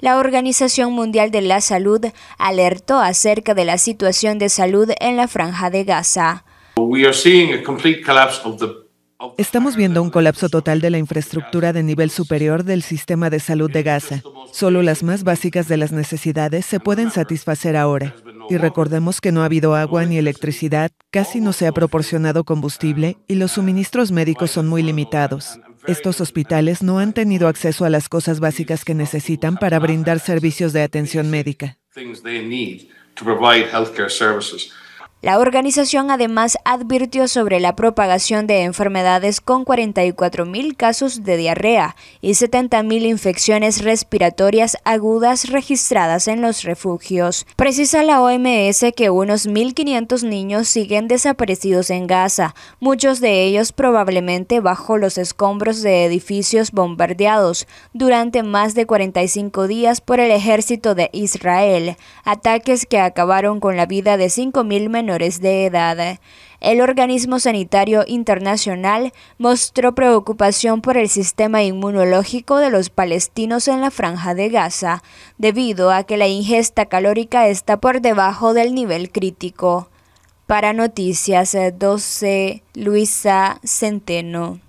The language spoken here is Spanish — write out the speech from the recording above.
La Organización Mundial de la Salud alertó acerca de la situación de salud en la franja de Gaza. Estamos viendo un colapso total de la infraestructura de nivel superior del sistema de salud de Gaza. Solo las más básicas de las necesidades se pueden satisfacer ahora. Y recordemos que no ha habido agua ni electricidad, casi no se ha proporcionado combustible y los suministros médicos son muy limitados estos hospitales no han tenido acceso a las cosas básicas que necesitan para brindar servicios de atención médica. La organización además advirtió sobre la propagación de enfermedades con 44.000 casos de diarrea y 70.000 infecciones respiratorias agudas registradas en los refugios. Precisa la OMS que unos 1.500 niños siguen desaparecidos en Gaza, muchos de ellos probablemente bajo los escombros de edificios bombardeados durante más de 45 días por el ejército de Israel, ataques que acabaron con la vida de 5.000 menores de edad. El organismo sanitario internacional mostró preocupación por el sistema inmunológico de los palestinos en la franja de Gaza, debido a que la ingesta calórica está por debajo del nivel crítico. Para Noticias 12, Luisa Centeno.